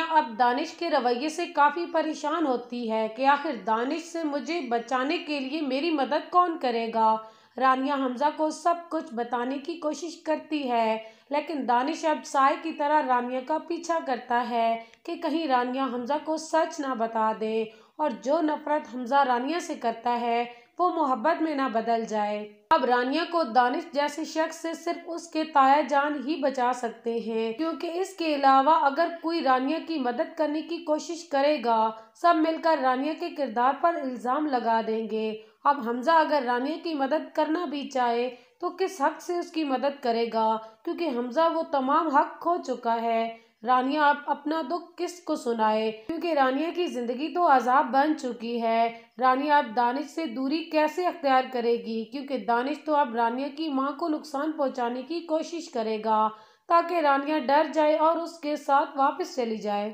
अब दानिश के रवैये से काफ़ी परेशान होती है कि आखिर दानिश से मुझे बचाने के लिए मेरी मदद कौन करेगा रानिया हमजा को सब कुछ बताने की कोशिश करती है लेकिन दानिश अब साय की तरह रानिया का पीछा करता है कि कहीं रानिया हमजा को सच ना बता दे और जो नफरत हमजा रानिया से करता है वो मोहब्बत में ना बदल जाए अब रानिया को दानिश जैसे शख्स से सिर्फ उसके ताया जान ही बचा सकते हैं क्योंकि इसके अलावा अगर कोई रानिया की मदद करने की कोशिश करेगा सब मिलकर रानिया के किरदार पर इल्ज़ाम लगा देंगे अब हमजा अगर रानिया की मदद करना भी चाहे तो किस हक से उसकी मदद करेगा क्योंकि हमजा वो तमाम हक खो चुका है रानिया आप अपना दुख किस को सुनाए क्योंकि रानिया की जिंदगी तो आजाब बन चुकी है रानिया आप दानिश से दूरी कैसे अख्तियार करेगी क्योंकि दानिश तो अब रानिया की माँ को नुकसान पहुँचाने की कोशिश करेगा ताकि रानिया डर जाए और उसके साथ वापस चली जाए